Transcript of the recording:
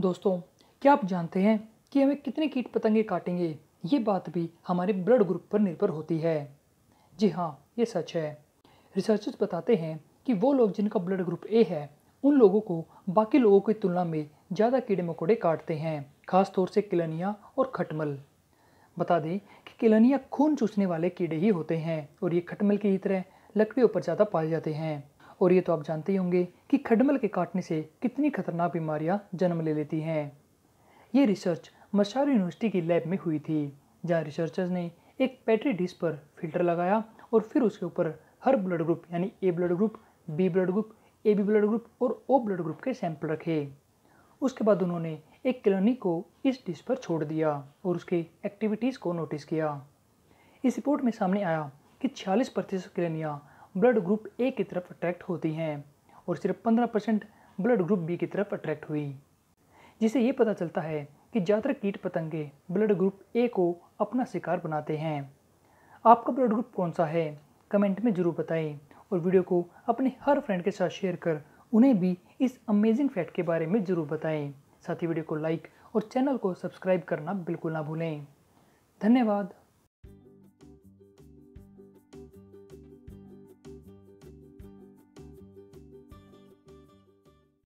दोस्तों क्या आप जानते हैं कि हमें कितने कीट पतंगे काटेंगे ये बात भी हमारे ब्लड ग्रुप पर निर्भर होती है जी हाँ ये सच है रिसर्चर्स बताते हैं कि वो लोग जिनका ब्लड ग्रुप ए है उन लोगों को बाकी लोगों की तुलना में ज़्यादा कीड़े मकोड़े काटते हैं खासतौर से किलनिया और खटमल बता दें कि किलनिया खून चूसने वाले कीड़े ही होते हैं और ये खटमल की ही तरह लकड़ियों पर ज़्यादा पाए जाते हैं और ये तो आप जानते ही होंगे कि खडमल के काटने से कितनी खतरनाक बीमारियां जन्म ले लेती हैं ये रिसर्च मशार यूनिवर्सिटी की लैब में हुई थी जहाँ रिसर्चर्स ने एक पैटरी डिश पर फिल्टर लगाया और फिर उसके ऊपर हर ब्लड ग्रुप यानी A blood group B blood group A B blood group और ओ ब्लड ग्रुप के सैंपल रखे उसके बाद उन्होंने एक कलोनी को इस डिश पर छोड़ दिया और उसके एक्टिविटीज़ को नोटिस किया इस रिपोर्ट में सामने आया कि छियालीस प्रतिशत कलोनियाँ ब्लड ग्रुप ए की तरफ अट्रैक्ट होती हैं और सिर्फ पंद्रह परसेंट ब्लड ग्रुप बी की तरफ अट्रैक्ट हुई जिसे ये पता चलता है कि ज़्यादातर कीट पतंगे ब्लड ग्रुप ए को अपना शिकार बनाते हैं आपका ब्लड ग्रुप कौन सा है कमेंट में ज़रूर बताएं और वीडियो को अपने हर फ्रेंड के साथ शेयर कर उन्हें भी इस अमेजिंग फैक्ट के बारे में ज़रूर बताएं साथ ही वीडियो को लाइक और चैनल को सब्सक्राइब करना बिल्कुल ना भूलें धन्यवाद